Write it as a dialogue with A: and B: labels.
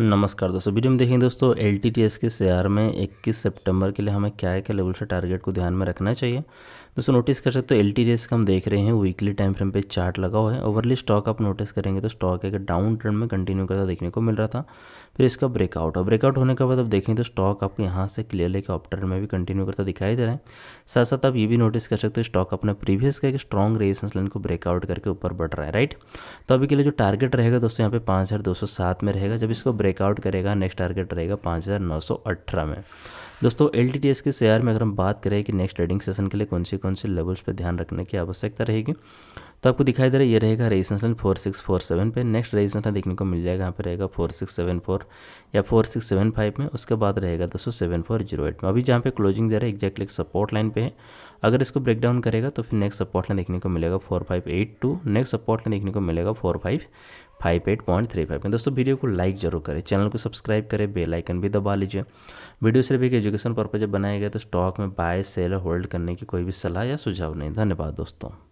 A: नमस्कार दोस्तों वीडियो में देखेंगे दोस्तों एल के शेयर में 21 सितंबर के लिए हमें क्या है क्या लेवल से टारगेट को ध्यान में रखना चाहिए दोस्तों नोटिस कर सकते हो एल का हम देख रहे हैं वीकली टाइम फ्रेम पे चार्ट लगा हुआ है ओवरली स्टॉक आप नोटिस करेंगे तो स्टॉक एक डाउन ट्रेंड में कंटिन्यू करता देखने को मिल रहा था फिर इसका ब्रेकआउट और ब्रेकआउट होने के बाद अब देखें तो स्टॉक आपको यहाँ से क्लियर लेकर ऑप्टर में भी कंटिन्यू करता दिखाई दे रहा है साथ साथ आप ये भी नोटिस कर सकते हो स्टॉक अपने प्रीवियस का एक स्ट्रॉन्ग रेजिस्टेंस लाइन को ब्रेकआउट करके ऊपर बढ़ रहा है राइट तो अभी के लिए जो टारगेट रहेगा दोस्तों यहाँ पे पाँच में रहेगा जब इसको ब्रेकआउट करेगा नेक्स्ट टारगेट रहेगा पाँच हज़ार नौ सौ में दोस्तों एल के शेयर में अगर हम बात करें कि नेक्स्ट ट्रेडिंग सेशन के लिए कौन सी कौन सी लेवल्स पर ध्यान रखने की आवश्यकता रहेगी तो आपको दिखाई दे रहा है ये रहेगा resistance line four six four seven पे नेक्स्ट रेजिस्टेंस लाइन देखने को मिल जाएगा यहाँ पे रहेगा फोर सिक्स सेवन फोर या फोर सिक्स सेवन फाइव में उसके बाद रहेगा दोस्तों सेवन फोर जीरो एट में अभी जहाँ पे क्लोजिंग दे रहा है एक्जैक्टली एक सपोर्ट लाइन पे है अगर इसको ब्रेक डाउन करेगा तो फिर नेक्स्ट सपोर्ट लाइन देखने को मिलेगा four five eight two next support line देखने को मिलेगा four five five eight point three five में दोस्तों वीडियो को लाइक जरूर करें चैनल को सब्सक्राइब करें बेल आइकन भी दबा लीजिए वीडियो सिर्फ एक एजुकेशन पर्पज बनाया गया तो स्टॉक में बाय सेल होल्ड करने की कोई भी सलाह या सुझाव नहीं धन्यवाद दोस्तों